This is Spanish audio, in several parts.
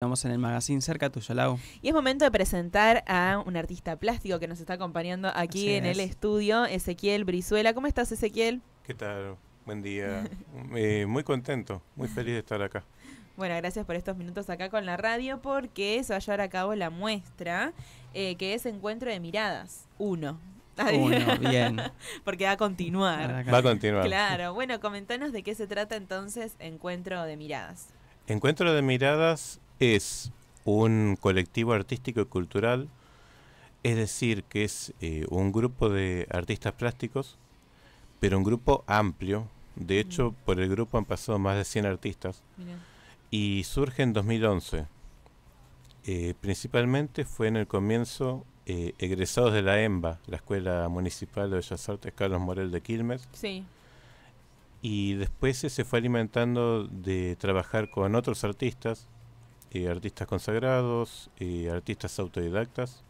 Estamos en el magazine cerca tuyo, Lago. Y es momento de presentar a un artista plástico que nos está acompañando aquí en el estudio, Ezequiel Brizuela. ¿Cómo estás, Ezequiel? ¿Qué tal? Buen día. Mm, eh, muy contento, muy feliz de estar acá. Bueno, gracias por estos minutos acá con la radio porque se va a llevar a cabo la muestra eh, que es Encuentro de Miradas 1. Uno, bien. Porque va a continuar. Ah, va a continuar. Claro. Bueno, comentanos de qué se trata entonces Encuentro de Miradas. Encuentro de Miradas es un colectivo artístico y cultural, es decir, que es eh, un grupo de artistas plásticos, pero un grupo amplio. De hecho, por el grupo han pasado más de 100 artistas. Y surge en 2011. Eh, principalmente fue en el comienzo eh, egresados de la EMBA, la Escuela Municipal de Bellas Artes Carlos Morel de Quilmes. Y después se fue alimentando de trabajar con otros artistas, artistas consagrados, y artistas autodidactas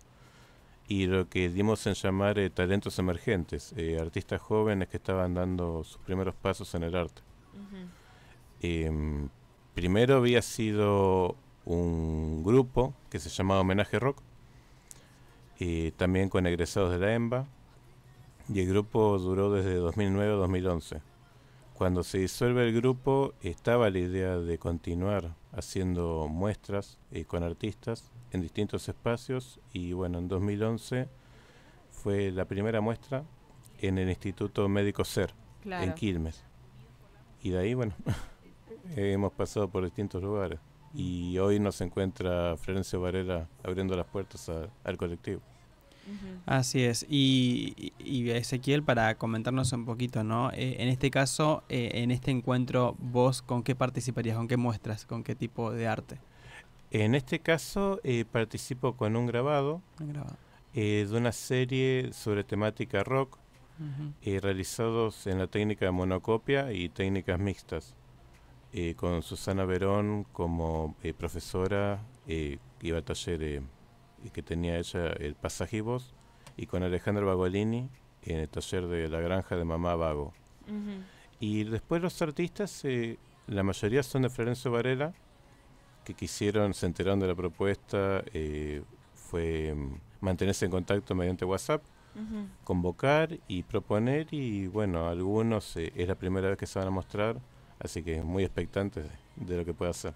y lo que dimos en llamar eh, talentos emergentes, eh, artistas jóvenes que estaban dando sus primeros pasos en el arte. Em, primero había sido un grupo que se llamaba Homenaje Rock, también con egresados de la EMBA, y el grupo duró desde 2009 a 2011. Cuando se disuelve el grupo estaba la idea de continuar haciendo muestras eh, con artistas en distintos espacios y bueno, en 2011 fue la primera muestra en el Instituto Médico SER, en Quilmes. Y de ahí, bueno, eh, hemos pasado por distintos lugares. Y hoy nos encuentra Florencio Varela abriendo las puertas al colectivo. Así es. Y, Ezequiel, para comentarnos un poquito, ¿no? Eh, en este caso, eh, en este encuentro, vos con qué participarías, con qué muestras, con qué tipo de arte? En este caso, eh, participo con un grabado, de una serie sobre temática rock, realizados en la técnica de monocopia y técnicas mixtas. con Susana Verón como profesora y taller de y que tenía ella el pasaje y voz, y con Alejandro Bagolini en el taller de la granja de Mamá Vago. Y después los artistas, eh, la mayoría son de Florencio Varela, que quisieron, se enteraron de la propuesta, eh, fue mm, mantenerse en contacto mediante WhatsApp, convocar y proponer, y bueno, algunos eh, es la primera vez que se van a mostrar, así que muy expectantes de, lo que pueda hacer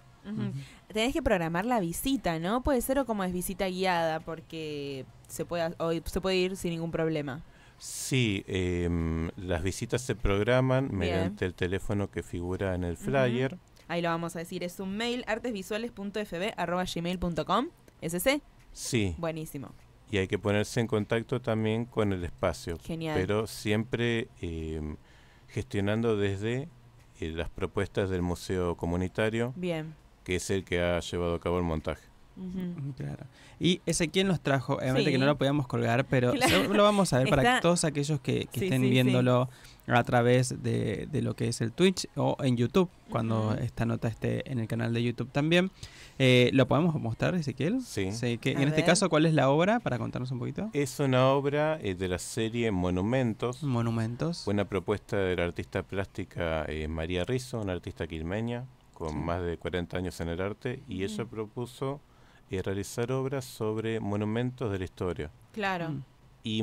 tenés que programar la visita, ¿no? Puede ser o como es visita guiada, porque se puede, se puede ir sin ningún problema. Sí, em, las visitas se programan mediante el teléfono que figura en el flyer. Ahí lo vamos a decir, es un mail artesvisuales.fb.gmail.com. ¿Es ese? Sí. Buenísimo. Y hay que ponerse en contacto también con el espacio. Genial. Pero siempre em, gestionando desde eh, las propuestas del museo comunitario. Bien que es el que ha llevado a cabo el montaje. Mm, y ese quién nos trajo, obviamente que no lo podíamos colgar, pero lo vamos a ver para todos aquellos que, estén viéndolo a través de, lo que es el Twitch o en YouTube, cuando esta nota esté en el canal de YouTube también. Eh, ¿Lo podemos mostrar, Ezequiel? Sí. Que, en este caso, ¿cuál es la obra? Para contarnos un poquito. Es una obra eh, de la serie Monumentos. Monumentos. una propuesta de la artista plástica eh, María Rizzo, una artista quilmeña con más de 40 años en el arte, y ella mm. propuso eh, realizar obras sobre monumentos de la historia. Claro. Mm. Y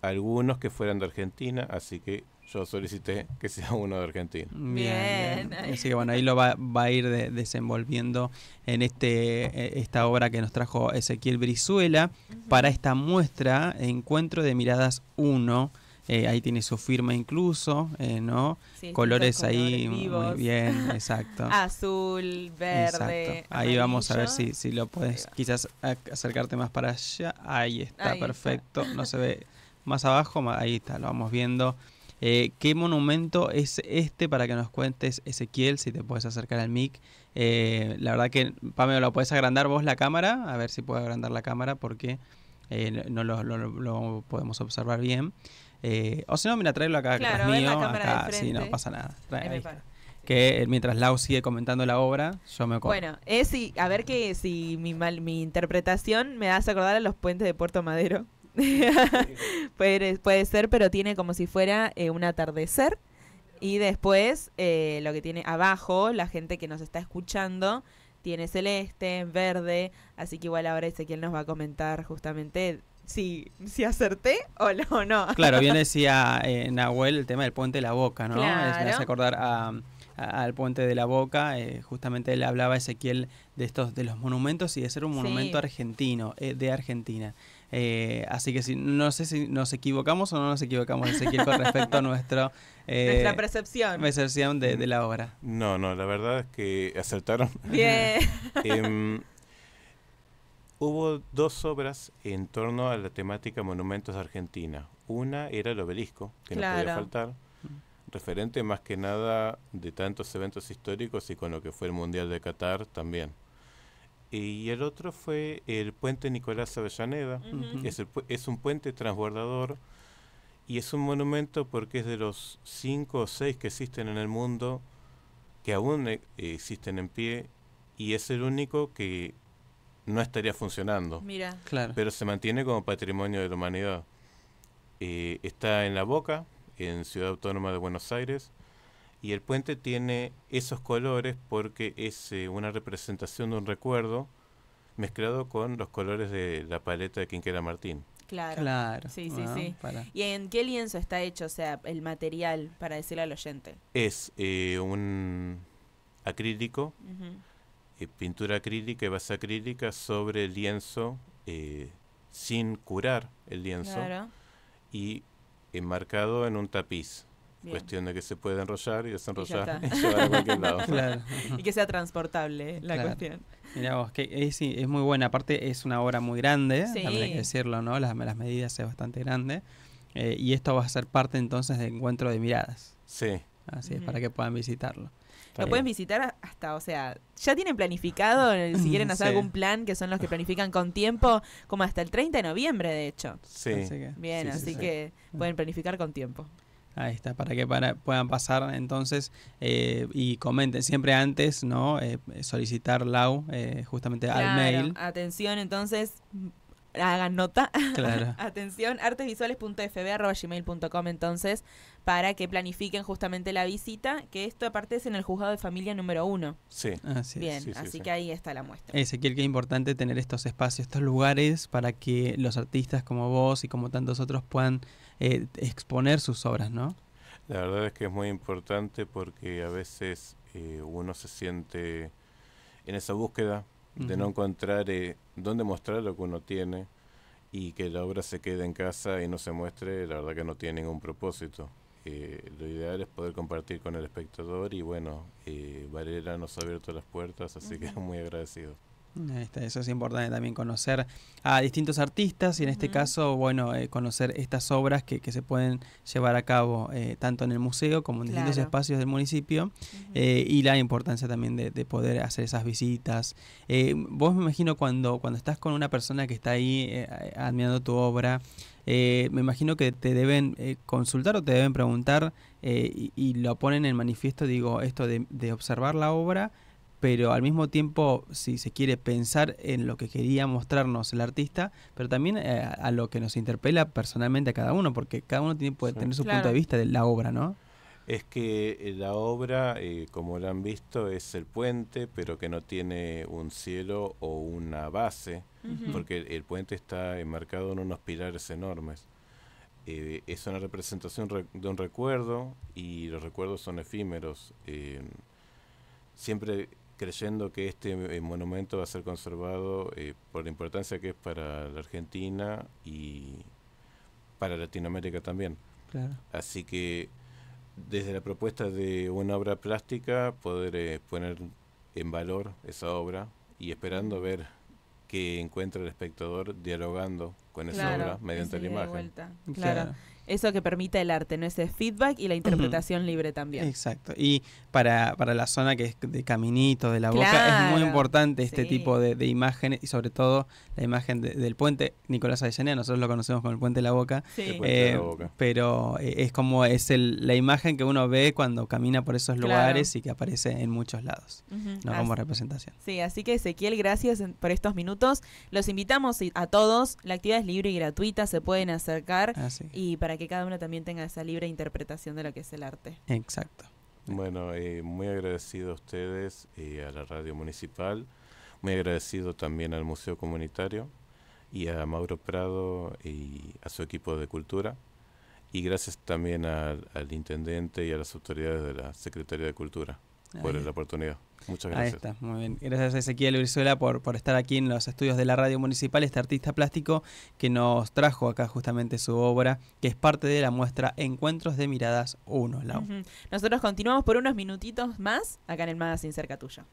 algunos que fueran de Argentina, así que yo solicité que sea uno de Argentina. Bien. Así que bueno, ahí lo va, a ir desenvolviendo en este eh, esta obra que nos trajo Ezequiel Brizuela para esta muestra Encuentro de Miradas 1 eh, ahí tiene su firma incluso, eh, ¿no? colores ahí, muy bien, exacto. Azul, verde. Ahí vamos a ver si, si lo puedes quizás acercarte más para allá. Ahí está, perfecto. No se ve más abajo, ahí está, lo vamos viendo. Eh, ¿Qué monumento es este para que nos cuentes, Ezequiel, si te puedes acercar al mic? la verdad que, Pamela, ¿lo puedes agrandar vos la cámara? A ver si puedes agrandar la cámara porque no lo podemos observar bien. Eh, o si no, mira, traelo acá, que es mío, acá, sí, no pasa nada. que eh, mientras Lau sigue comentando la obra, yo me acuerdo. Bueno, es a ver que si mi, mal, mi interpretación me hace acordar a los puentes de Puerto Madero. puede, puede, ser, pero tiene como si fuera eh, un atardecer. Y después, lo que tiene abajo, la gente que nos está escuchando, tiene celeste, verde. Así que igual ahora Ezequiel nos va a comentar justamente si, si acerté o no, Claro, bien decía eh, Nahuel el tema del puente de la boca, ¿no? acordar al puente de la boca, eh, justamente él hablaba Ezequiel de estos, de los monumentos y de ser un monumento argentino, eh, de Argentina. así que si, no sé si nos equivocamos o no nos equivocamos, Ezequiel, con respecto a nuestro, nuestra percepción, de, la obra. No, no, la verdad es que acertaron. Bien. Em, Hubo dos obras en torno a la temática monumentos de argentina. Una era el obelisco, que no podía faltar, referente más que nada de tantos eventos históricos y con lo que fue el Mundial de Qatar también. Y el otro fue el puente Nicolás Avellaneda, que es, un puente transbordador y es un monumento porque es de los cinco o seis que existen en el mundo, que aún eh, existen en pie, y es el único que no estaría funcionando. Mira. Claro. Pero se mantiene como patrimonio de la humanidad. Eh, está en La Boca, en Ciudad Autónoma de Buenos Aires, y el puente tiene esos colores porque es eh, una representación de un recuerdo mezclado con los colores de la paleta de Quinquera Martín. Claro. claro. Sí, sí, ah, sí. ¿Y en qué lienzo está hecho, o sea, el material, para decirle al oyente? Es eh, un acrílico. Eh, pintura acrílica y base acrílica sobre el lienzo eh, sin curar el lienzo y enmarcado en un tapiz. Cuestión de que se pueda enrollar y desenrollar y, y y que sea transportable la cuestión. Mira vos, que eh, es, muy buena. Aparte, es una obra muy grande, también hay que decirlo, ¿no? Las, las medidas es bastante grande. y esto va a ser parte entonces del encuentro de miradas. Sí, Así es, para que puedan visitarlo. Lo pueden visitar hasta, o sea, ya tienen planificado, eh, si quieren hacer algún plan, que son los que planifican con tiempo, como hasta el 30 de noviembre, de hecho. Sí. Bien, así que pueden planificar con tiempo. Ahí está, para que para, puedan pasar entonces eh, y comenten siempre antes, ¿no? Eh, solicitar LAU eh, justamente al mail. Atención, entonces hagan nota. Atención, artesvisuales.fb.gmail.com entonces, para que planifiquen justamente la visita, que esto aparte es en el juzgado de familia número uno. Sí. Así Bien, así que ahí está la muestra. Ezequiel, qué importante tener estos espacios, estos lugares, para que los artistas como vos y como tantos otros puedan eh, exponer sus obras, ¿no? La verdad es que es muy importante porque a veces eh, uno se siente en esa búsqueda de no encontrar eh, dónde mostrar lo que uno tiene y que la obra se quede en casa y no se muestre, la verdad que no tiene ningún propósito. Eh, lo ideal es poder compartir con el espectador y bueno, eh, Valera nos ha abierto las puertas, así que muy agradecido. Este, eso es importante también conocer a distintos artistas y en este caso, bueno, eh, conocer estas obras que, se pueden llevar a cabo eh, tanto en el museo como en distintos espacios del municipio eh, y la importancia también de, poder hacer esas visitas. vos me imagino cuando, estás con una persona que está ahí admirando tu obra, me imagino que te deben consultar o te deben preguntar y, lo ponen en manifiesto, digo, esto de observar la obra pero al mismo tiempo, si se quiere pensar en lo que quería mostrarnos el artista, pero también eh, a lo que nos interpela personalmente a cada uno, porque cada uno tiene, puede tener su punto de vista de la obra, ¿no? Es que eh, la obra, eh, como la han visto, es el puente, pero que no tiene un cielo o una base, porque el, puente está enmarcado en unos pilares enormes. es una representación de un recuerdo y los recuerdos son efímeros. siempre creyendo que este eh, monumento va a ser conservado eh, por la importancia que es para la Argentina y para Latinoamérica también. Así que desde la propuesta de una obra plástica poder eh, poner en valor esa obra y esperando ver qué encuentra el espectador dialogando con esa obra mediante la imagen. claro eso que permite el arte, ¿no? Ese feedback y la interpretación libre también. Exacto. Y para, para la zona que es de caminito, de la boca, es muy importante este tipo de, de, imágenes y sobre todo la imagen del puente Nicolás Avellaneda, nosotros lo conocemos como el puente de la boca, eh, pero eh, es como es el, la imagen que uno ve cuando camina por esos lugares y que aparece en muchos lados, no como representación. Sí, así que Ezequiel, gracias por estos minutos. Los invitamos eh, a todos, la actividad es libre y gratuita, se pueden acercar ah, y para para que cada uno también tenga esa libre interpretación de lo que es el arte. Exacto. Bueno, eh, muy agradecido a ustedes y eh, a la radio municipal, muy agradecido también al Museo Comunitario y a Mauro Prado y a su equipo de cultura. Y gracias también al intendente y a las autoridades de la Secretaría de Cultura por la oportunidad. Muchas gracias. muy Gracias a Ezequiel Urizuela por, por estar aquí en los estudios de la radio municipal, este artista plástico que nos trajo acá justamente su obra, que es parte de la muestra Encuentros de Miradas 1, Nosotros continuamos por unos minutitos más acá en el Magazine Cerca Tuya